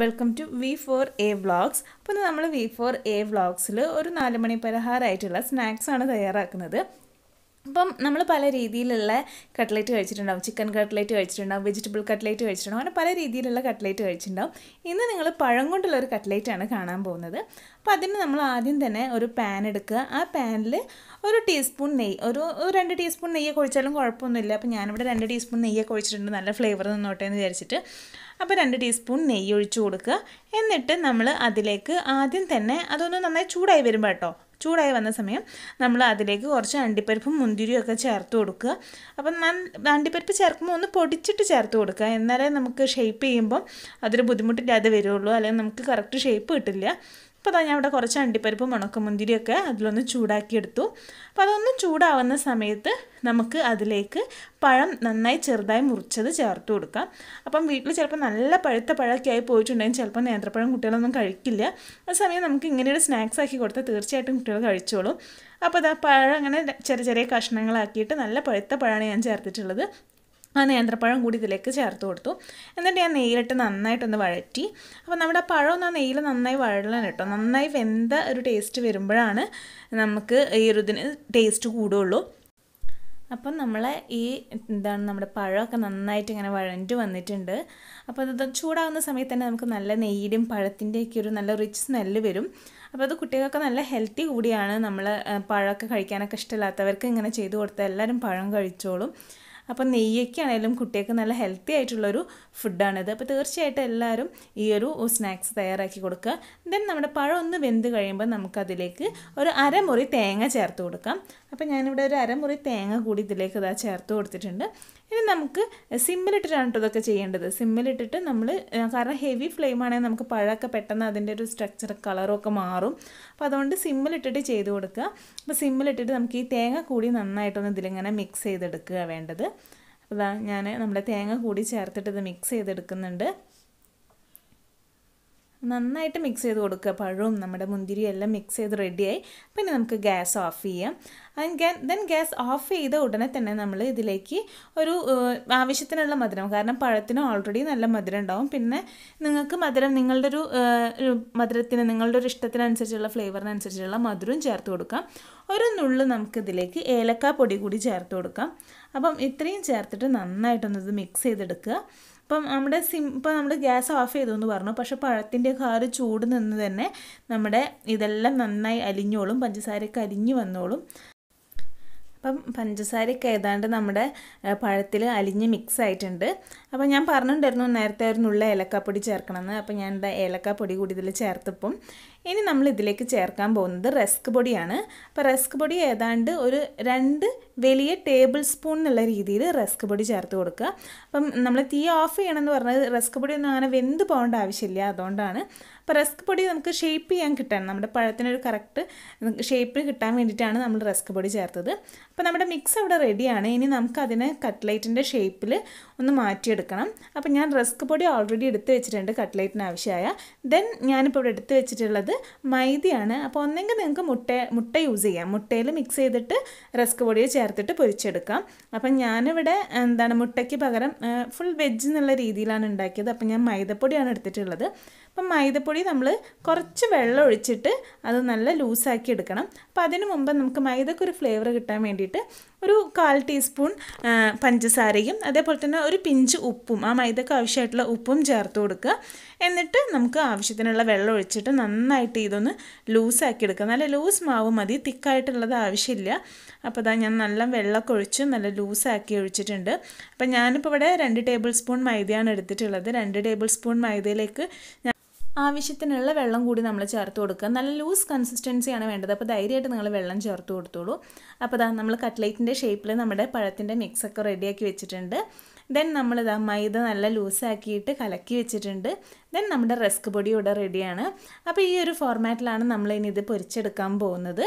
welcome to V four A vlogs അപ്പോൾ നമ്മൾ V four A വ്ളോഗ്സിൽ ഒരു നാല് മണി പലഹാരമായിട്ടുള്ള സ്നാക്സാണ് തയ്യാറാക്കുന്നത് അപ്പം നമ്മൾ പല രീതിയിലുള്ള കട്ട്ലേറ്റ് കഴിച്ചിട്ടുണ്ടാവും ചിക്കൻ കട്ട്ലേറ്റ് കഴിച്ചിട്ടുണ്ടാവും വെജിറ്റബിൾ കട്ട്ലേറ്റ് കഴിച്ചിട്ടുണ്ടാവും അങ്ങനെ പല രീതിയിലുള്ള കട്ട്ലേറ്റ് കഴിച്ചിട്ടുണ്ടാവും ഇന്ന് നിങ്ങൾ പഴം കൊണ്ടുള്ള ഒരു കട്ട്ലേറ്റാണ് കാണാൻ പോകുന്നത് അപ്പോൾ അതിന് നമ്മൾ ആദ്യം തന്നെ ഒരു പാൻ എടുക്കുക ആ പാനിൽ ഒരു ടീസ്പൂൺ നെയ്യ് ഒരു രണ്ട് ടീസ്പൂൺ നെയ്യ് ഒഴിച്ചാലും കുഴപ്പമൊന്നുമില്ല അപ്പോൾ ഞാനിവിടെ രണ്ട് ടീസ്പൂൺ നെയ്യ് ഒഴിച്ചിട്ടുണ്ട് നല്ല ഫ്ലേവർ നിന്നോട്ടെ എന്ന് വിചാരിച്ചിട്ട് അപ്പോൾ രണ്ട് ടീസ്പൂൺ നെയ്യ് ഒഴിച്ചു കൊടുക്കുക എന്നിട്ട് നമ്മൾ അതിലേക്ക് ആദ്യം തന്നെ അതൊന്ന് നന്നായി ചൂടായി വരുമ്പോൾ കേട്ടോ ചൂടായി വന്ന സമയം നമ്മൾ അതിലേക്ക് കുറച്ച് അണ്ടിപ്പരിപ്പും മുന്തിരിയും ഒക്കെ ചേർത്ത് കൊടുക്കുക അപ്പം അണ്ടിപ്പരിപ്പ് ചേർക്കുമ്പോൾ ഒന്ന് പൊടിച്ചിട്ട് ചേർത്ത് കൊടുക്കുക എന്നാലേ നമുക്ക് ഷേപ്പ് ചെയ്യുമ്പോൾ അതൊരു ബുദ്ധിമുട്ടില്ലാതെ വരുള്ളൂ അല്ലെങ്കിൽ നമുക്ക് കറക്റ്റ് ഷേപ്പ് കിട്ടില്ല അപ്പോൾ അതാ ഞാൻ ഇവിടെ കുറച്ച് അണ്ടിപ്പരിപ്പും ഉണക്കമുന്തിരിയൊക്കെ അതിലൊന്ന് ചൂടാക്കിയെടുത്തു അപ്പോൾ അതൊന്ന് ചൂടാവുന്ന സമയത്ത് നമുക്ക് അതിലേക്ക് പഴം നന്നായി ചെറുതായി മുറിച്ചത് ചേർത്ത് കൊടുക്കാം അപ്പം വീട്ടിൽ ചിലപ്പോൾ നല്ല പഴുത്ത പഴമൊക്കെ ആയി പോയിട്ടുണ്ടെങ്കിൽ ചിലപ്പോൾ നേന്ത്രപ്പഴം കുട്ടികളൊന്നും കഴിക്കില്ല ആ സമയം നമുക്ക് ഇങ്ങനെയൊരു സ്നാക്സ് ആക്കി കൊടുത്താൽ തീർച്ചയായിട്ടും കുട്ടികൾ കഴിച്ചോളും അപ്പോൾ അതാ പഴം അങ്ങനെ ചെറിയ ചെറിയ കഷ്ണങ്ങളാക്കിയിട്ട് നല്ല പഴുത്ത പഴമാണ് ഞാൻ ചേർത്തിട്ടുള്ളത് ആ നേന്ത്രപ്പഴം കൂടി ഇതിലേക്ക് ചേർത്ത് കൊടുത്തു എന്നിട്ട് ഞാൻ നെയ്യിലിട്ട് നന്നായിട്ടൊന്ന് വഴറ്റി അപ്പോൾ നമ്മുടെ പഴം ഒന്ന് ആ നെയ്യിൽ നന്നായി വഴലണം കേട്ടോ നന്നായി വെന്ത ഒരു ടേസ്റ്റ് വരുമ്പോഴാണ് നമുക്ക് ഈ ഒരു ഇതിന് ടേസ്റ്റ് കൂടുള്ളൂ അപ്പം നമ്മളെ ഈ എന്താണ് നമ്മുടെ പഴമൊക്കെ നന്നായിട്ട് ഇങ്ങനെ വഴഞ്ഞു വന്നിട്ടുണ്ട് അപ്പോൾ അത് ചൂടാകുന്ന സമയത്ത് തന്നെ നമുക്ക് നല്ല നെയ്യിലും പഴത്തിൻ്റെയൊക്കെ ഒരു നല്ല റിച്ച് സ്മെല്ല് വരും അപ്പോൾ അത് കുട്ടികൾക്ക് നല്ല ഹെൽത്തി കൂടിയാണ് നമ്മൾ പഴമൊക്കെ കഴിക്കാനൊക്കെ ഇഷ്ടമില്ലാത്തവർക്ക് ഇങ്ങനെ ചെയ്തു കൊടുത്താൽ എല്ലാവരും പഴം കഴിച്ചോളും അപ്പോൾ നെയ്യൊക്കെ കുട്ടികൾക്ക് നല്ല ഹെൽത്തി ആയിട്ടുള്ളൊരു ഫുഡാണിത് അപ്പോൾ തീർച്ചയായിട്ടും എല്ലാവരും ഈ ഒരു സ്നാക്സ് തയ്യാറാക്കി കൊടുക്കുക ദെൻ നമ്മുടെ പഴം ഒന്ന് വെന്ത് കഴിയുമ്പോൾ നമുക്കതിലേക്ക് ഒരു അരമുറി തേങ്ങ ചേർത്ത് കൊടുക്കാം അപ്പോൾ ഞാനിവിടെ ഒരു അരമുറി തേങ്ങ കൂടി ഇതിലേക്ക് ഇതാ ചേർത്ത് കൊടുത്തിട്ടുണ്ട് ഇനി നമുക്ക് സിമ്മിലിട്ടിട്ടാണ് കേട്ടോ ഇതൊക്കെ ചെയ്യേണ്ടത് സിമ്മിലിട്ടിട്ട് നമ്മൾ കാരണം ഹെവി ഫ്ലെയിം ആണെങ്കിൽ നമുക്ക് പഴമൊക്കെ പെട്ടെന്ന് അതിൻ്റെ ഒരു സ്ട്രക്ചർ കളറും ഒക്കെ മാറും അപ്പോൾ അതുകൊണ്ട് സിമ്മിലിട്ടിട്ട് ചെയ്ത് കൊടുക്കുക അപ്പോൾ സിമ്മിലിട്ടിട്ട് നമുക്ക് ഈ തേങ്ങ കൂടി നന്നായിട്ടൊന്ന് ഇതിലിങ്ങനെ മിക്സ് ചെയ്തെടുക്കുക വേണ്ടത് അപ്പോൾ ഞാൻ നമ്മുടെ തേങ്ങ കൂടി ചേർത്തിട്ട് ഇത് മിക്സ് ചെയ്തെടുക്കുന്നുണ്ട് നന്നായിട്ട് മിക്സ് ചെയ്ത് കൊടുക്കുക പഴവും നമ്മുടെ മുന്തിരിയും എല്ലാം മിക്സ് ചെയ്ത് റെഡിയായി പിന്നെ നമുക്ക് ഗ്യാസ് ഓഫ് ചെയ്യാം ദെൻ ഗ്യാസ് ഓഫ് ചെയ്ത ഉടനെ തന്നെ നമ്മൾ ഇതിലേക്ക് ഒരു ആവശ്യത്തിനുള്ള മധുരം കാരണം പഴത്തിന് ഓൾറെഡി നല്ല മധുരം ഉണ്ടാവും പിന്നെ നിങ്ങൾക്ക് മധുരം നിങ്ങളുടെ ഒരു മധുരത്തിന് നിങ്ങളുടെ ഒരു ഇഷ്ടത്തിനനുസരിച്ചുള്ള ഫ്ലേവറിനനുസരിച്ചുള്ള മധുരവും ചേർത്ത് കൊടുക്കാം ഒരു നുള്ളു നമുക്ക് ഇതിലേക്ക് ഏലക്കാ പൊടി കൂടി ചേർത്ത് കൊടുക്കാം അപ്പം ഇത്രയും ചേർത്തിട്ട് നന്നായിട്ടൊന്നത് മിക്സ് ചെയ്തെടുക്കുക അപ്പം നമ്മുടെ സിം ഇപ്പം നമ്മൾ ഗ്യാസ് ഓഫ് ചെയ്തു എന്ന് പറഞ്ഞു പക്ഷേ പഴത്തിൻ്റെ കാറ് ചൂട് നിന്ന് തന്നെ നമ്മുടെ ഇതെല്ലാം നന്നായി അലിഞ്ഞോളും പഞ്ചസാരയ്ക്ക് അലിഞ്ഞു വന്നോളും അപ്പം പഞ്ചസാരയൊക്കെ ഏതാണ്ട് നമ്മുടെ പഴത്തിൽ അലിഞ്ഞ് മിക്സ് ആയിട്ടുണ്ട് അപ്പോൾ ഞാൻ പറഞ്ഞിട്ടുണ്ടായിരുന്നു നേരത്തെ ഒരു നുള്ള ഏലക്കാപ്പൊടി ചേർക്കണമെന്ന് അപ്പോൾ ഞാൻ എന്താ ഏലക്കാപ്പൊടി കൂടി ഇതിൽ ചേർത്തപ്പം ഇനി നമ്മൾ ഇതിലേക്ക് ചേർക്കാൻ പോകുന്നത് റെസ്ക് പൊടിയാണ് അപ്പോൾ റെസ്ക് പൊടി ഏതാണ്ട് ഒരു രണ്ട് വലിയ ടേബിൾ സ്പൂൺ എന്നുള്ള രീതിയിൽ റെസ്ക് പൊടി ചേർത്ത് കൊടുക്കുക അപ്പം നമ്മൾ തീ ഓഫ് ചെയ്യണമെന്ന് പറഞ്ഞത് റെസ്ക് പൊടിയൊന്നും അങ്ങനെ വെന്ത് പോകേണ്ട ആവശ്യമില്ല അതുകൊണ്ടാണ് അപ്പോൾ റസ്ക് പൊടി നമുക്ക് ഷേപ്പ് ചെയ്യാൻ കിട്ടാൻ നമ്മുടെ പഴത്തിനൊരു കറക്റ്റ് ഷേപ്പ് കിട്ടാൻ വേണ്ടിയിട്ടാണ് നമ്മൾ റസ്ക് പൊടി ചേർത്തത് അപ്പോൾ നമ്മുടെ മിക്സ് അവിടെ റെഡിയാണ് ഇനി നമുക്ക് അതിനെ കട്ട്ലൈറ്റിൻ്റെ ഷേപ്പിൽ ഒന്ന് മാറ്റിയെടുക്കണം അപ്പോൾ ഞാൻ റസ്ക് പൊടി ഓൾറെഡി എടുത്ത് വെച്ചിട്ടുണ്ട് കട്ട്ലൈറ്റിന് ആവശ്യമായ ദെൻ ഞാനിപ്പോൾ ഇവിടെ എടുത്ത് വെച്ചിട്ടുള്ളത് മൈദയാണ് അപ്പോൾ ഒന്നെങ്കിൽ നിങ്ങൾക്ക് മുട്ട മുട്ട യൂസ് ചെയ്യാം മുട്ടയിൽ മിക്സ് ചെയ്തിട്ട് റസ്ക് പൊടിയെ ചേർത്തിട്ട് പൊരിച്ചെടുക്കാം അപ്പം ഞാനിവിടെ എന്താണ് മുട്ടയ്ക്ക് പകരം ഫുൾ വെജ് എന്നുള്ള രീതിയിലാണ് ഉണ്ടാക്കിയത് അപ്പം ഞാൻ മൈദപ്പൊടിയാണ് എടുത്തിട്ടുള്ളത് അപ്പം മൈദപ്പൊടി കൂടി നമ്മൾ കുറച്ച് വെള്ളം ഒഴിച്ചിട്ട് അത് നല്ല ലൂസാക്കി എടുക്കണം അപ്പം അതിന് മുമ്പ് നമുക്ക് മൈദക്ക് ഒരു ഫ്ലേവർ കിട്ടാൻ വേണ്ടിയിട്ട് ഒരു കാൽ ടീസ്പൂൺ പഞ്ചസാരയും അതേപോലെ തന്നെ ഒരു പിഞ്ച് ഉപ്പും ആ മൈദക്ക് ആവശ്യമായിട്ടുള്ള ഉപ്പും ചേർത്ത് കൊടുക്കുക എന്നിട്ട് നമുക്ക് ആവശ്യത്തിനുള്ള വെള്ളം ഒഴിച്ചിട്ട് നന്നായിട്ട് ഇതൊന്ന് ലൂസാക്കി എടുക്കുക നല്ല ലൂസ് മാവ് മതി തിക്കായിട്ടുള്ളത് ആവശ്യമില്ല അപ്പോൾ അതാ ഞാൻ നല്ല വെള്ളമൊക്കെ ഒഴിച്ച് നല്ല ലൂസാക്കി ഒഴിച്ചിട്ടുണ്ട് അപ്പോൾ ഞാനിപ്പോൾ ഇവിടെ രണ്ട് ടേബിൾ സ്പൂൺ മൈദയാണ് എടുത്തിട്ടുള്ളത് രണ്ട് ടേബിൾ സ്പൂൺ മൈദയിലേക്ക് ആവശ്യത്തിനുള്ള വെള്ളം കൂടി നമ്മൾ ചേർത്ത് കൊടുക്കുക നല്ല ലൂസ് കൺസിസ്റ്റൻസിയാണ് വേണ്ടത് അപ്പോൾ ധൈര്യമായിട്ട് നിങ്ങൾ വെള്ളം ചേർത്ത് കൊടുത്തോളൂ അപ്പോൾ ഇതാ നമ്മൾ കട്ട്ലേറ്റിൻ്റെ ഷേപ്പിൽ നമ്മുടെ പഴത്തിൻ്റെ മിക്സൊക്കെ റെഡിയാക്കി വെച്ചിട്ടുണ്ട് ദെൻ നമ്മളിതാ മൈദ നല്ല ലൂസാക്കിയിട്ട് കലക്കി വെച്ചിട്ടുണ്ട് ദെൻ നമ്മുടെ റെസ്ക് പൊടി ഇവിടെ റെഡിയാണ് അപ്പോൾ ഈ ഒരു ഫോർമാറ്റിലാണ് നമ്മൾ ഇനി ഇത് പൊരിച്ചെടുക്കാൻ പോകുന്നത്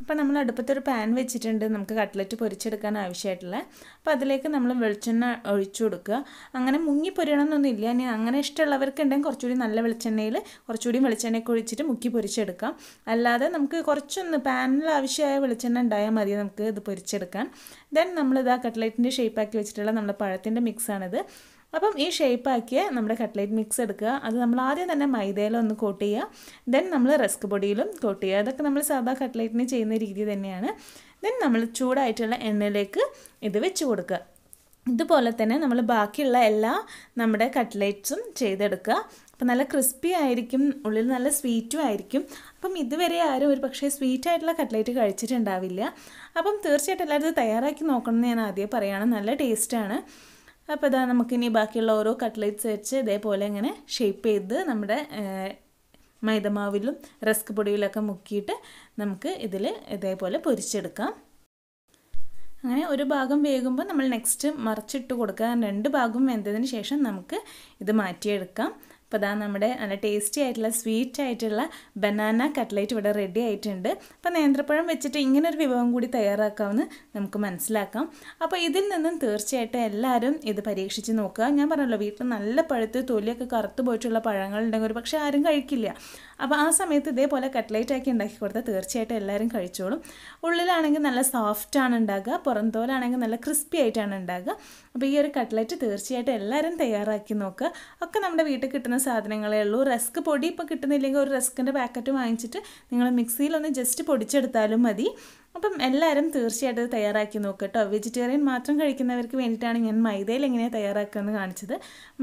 അപ്പോൾ നമ്മൾ അടുപ്പത്തൊരു പാൻ വെച്ചിട്ടുണ്ട് നമുക്ക് കട്ട്ലറ്റ് പൊരിച്ചെടുക്കാൻ ആവശ്യമായിട്ടുള്ള അപ്പോൾ അതിലേക്ക് നമ്മൾ വെളിച്ചെണ്ണ ഒഴിച്ചു കൊടുക്കുക അങ്ങനെ മുങ്ങി പൊരിയണമെന്നൊന്നുമില്ല ഇനി അങ്ങനെ ഇഷ്ടമുള്ളവർക്ക് ഉണ്ടെങ്കിൽ കുറച്ചുകൂടി നല്ല വെളിച്ചെണ്ണയിൽ കുറച്ചുകൂടി വെളിച്ചെണ്ണയൊക്കെ ഒഴിച്ചിട്ട് മുക്കി പൊരിച്ചെടുക്കാം അല്ലാതെ നമുക്ക് കുറച്ചൊന്ന് പാനിൽ ആവശ്യമായ വെളിച്ചെണ്ണ ഉണ്ടായാൽ മതി നമുക്ക് ഇത് പൊരിച്ചെടുക്കാൻ ദെൻ നമ്മളിത് ആ കട്ട്ലറ്റിൻ്റെ ഷേപ്പാക്കി വെച്ചിട്ടുള്ള നമ്മുടെ പഴത്തിൻ്റെ മിക്സാണിത് അപ്പം ഈ ഷേപ്പാക്കിയ നമ്മുടെ കട്ട്ലേറ്റ് മിക്സ് എടുക്കുക അത് നമ്മൾ ആദ്യം തന്നെ മൈദയിലൊന്ന് കോട്ട് ചെയ്യുക ദെൻ നമ്മൾ റസ്ക് പൊടിയിലും കോട്ട് ചെയ്യുക അതൊക്കെ നമ്മൾ സാധാ കട്ട്ലേറ്റിന് ചെയ്യുന്ന രീതി തന്നെയാണ് ദെൻ നമ്മൾ ചൂടായിട്ടുള്ള എണ്ണയിലേക്ക് ഇത് വെച്ച് കൊടുക്കുക ഇതുപോലെ തന്നെ നമ്മൾ ബാക്കിയുള്ള എല്ലാ നമ്മുടെ കട്ട്ലേറ്റ്സും ചെയ്തെടുക്കുക അപ്പം നല്ല ക്രിസ്പി ആയിരിക്കും ഉള്ളിൽ നല്ല സ്വീറ്റും ആയിരിക്കും അപ്പം ഇതുവരെ ആരും ഒരു പക്ഷേ സ്വീറ്റായിട്ടുള്ള കട്ട്ലേറ്റ് കഴിച്ചിട്ടുണ്ടാവില്ല അപ്പം തീർച്ചയായിട്ടും എല്ലാവരും തയ്യാറാക്കി നോക്കണം എന്ന് ഞാൻ ആദ്യം പറയുകയാണ് നല്ല ടേസ്റ്റാണ് അപ്പോൾ ഇതാ നമുക്കിനി ബാക്കിയുള്ള ഓരോ കട്ട്ലെറ്റ്സ് വെച്ച് ഇതേപോലെ ഇങ്ങനെ ഷേപ്പ് ചെയ്ത് നമ്മുടെ മൈദമാവിലും റസ്ക് പൊടിയിലൊക്കെ മുക്കിയിട്ട് നമുക്ക് ഇതിൽ ഇതേപോലെ പൊരിച്ചെടുക്കാം അങ്ങനെ ഒരു ഭാഗം വേകുമ്പോൾ നമ്മൾ നെക്സ്റ്റ് മറിച്ചിട്ട് കൊടുക്കാൻ രണ്ട് ഭാഗം വെന്തതിന് ശേഷം നമുക്ക് ഇത് മാറ്റിയെടുക്കാം അപ്പോൾ ഇതാ നമ്മുടെ നല്ല ടേസ്റ്റി ആയിട്ടുള്ള സ്വീറ്റ് ആയിട്ടുള്ള ബനാന കട്ട്ലേറ്റ് ഇവിടെ റെഡി ആയിട്ടുണ്ട് അപ്പോൾ നേന്ത്രപ്പഴം വെച്ചിട്ട് ഇങ്ങനെ ഒരു വിഭവം കൂടി തയ്യാറാക്കാമെന്ന് നമുക്ക് മനസ്സിലാക്കാം അപ്പോൾ ഇതിൽ നിന്നും തീർച്ചയായിട്ടും എല്ലാവരും ഇത് പരീക്ഷിച്ച് നോക്കുക ഞാൻ പറഞ്ഞല്ലോ വീട്ടിൽ നല്ല പഴുത്ത് തൊലിയൊക്കെ കറുത്തു പോയിട്ടുള്ള പഴങ്ങളുണ്ടെങ്കിൽ ഒരു പക്ഷേ ആരും കഴിക്കില്ല അപ്പോൾ ആ സമയത്ത് ഇതേപോലെ കട്ട്ലേറ്റ് ആക്കി ഉണ്ടാക്കി കൊടുത്താൽ തീർച്ചയായിട്ടും എല്ലാവരും കഴിച്ചോളും ഉള്ളിലാണെങ്കിൽ നല്ല സോഫ്റ്റാണ് ഉണ്ടാക്കുക പുറന്തോലാണെങ്കിൽ നല്ല ക്രിസ്പി ആയിട്ടാണ് ഉണ്ടാകുക അപ്പോൾ ഈ ഒരു കട്ട്ലറ്റ് തീർച്ചയായിട്ടും എല്ലാവരും തയ്യാറാക്കി നോക്കുക ഒക്കെ നമ്മുടെ വീട്ടിൽ കിട്ടുന്ന സാധനങ്ങളേ ഉള്ളൂ റസ്ക് പൊടി ഇപ്പോൾ കിട്ടുന്നില്ലെങ്കിൽ ഒരു റസ്കിൻ്റെ പാക്കറ്റ് വാങ്ങിച്ചിട്ട് നിങ്ങൾ മിക്സിയിലൊന്ന് ജസ്റ്റ് പൊടിച്ചെടുത്താലും മതി അപ്പം എല്ലാവരും തീർച്ചയായിട്ടും അത് തയ്യാറാക്കി നോക്കുക കേട്ടോ വെജിറ്റേറിയൻ മാത്രം കഴിക്കുന്നവർക്ക് വേണ്ടിയിട്ടാണ് ഞാൻ മൈദയിൽ എങ്ങനെയാണ് തയ്യാറാക്കുകയെന്ന് കാണിച്ചത്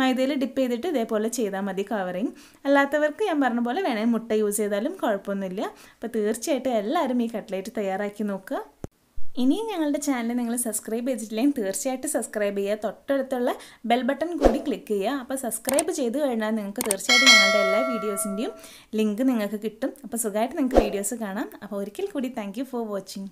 മൈദയിൽ ഡിപ്പ് ചെയ്തിട്ട് ഇതേപോലെ ചെയ്താൽ മതി കവറിങ് അല്ലാത്തവർക്ക് ഞാൻ പറഞ്ഞ പോലെ വേണമെങ്കിൽ മുട്ട യൂസ് ചെയ്താലും കുഴപ്പമൊന്നുമില്ല അപ്പോൾ തീർച്ചയായിട്ടും എല്ലാവരും ഈ കട്ട്ലേറ്റ് തയ്യാറാക്കി നോക്കുക ഇനിയും ഞങ്ങളുടെ ചാനൽ നിങ്ങൾ സബ്സ്ക്രൈബ് ചെയ്തിട്ടില്ലെങ്കിൽ തീർച്ചയായിട്ടും സബ്സ്ക്രൈബ് ചെയ്യുക തൊട്ടടുത്തുള്ള ബെൽ ബട്ടൺ കൂടി ക്ലിക്ക് ചെയ്യുക അപ്പോൾ സബ്സ്ക്രൈബ് ചെയ്ത് കഴിഞ്ഞാൽ നിങ്ങൾക്ക് തീർച്ചയായിട്ടും ഞങ്ങളുടെ എല്ലാ വീഡിയോസിൻ്റെയും ലിങ്ക് നിങ്ങൾക്ക് കിട്ടും അപ്പോൾ സുഖമായിട്ട് നിങ്ങൾക്ക് വീഡിയോസ് കാണാം അപ്പോൾ ഒരിക്കൽ കൂടി താങ്ക് ഫോർ വാച്ചിങ്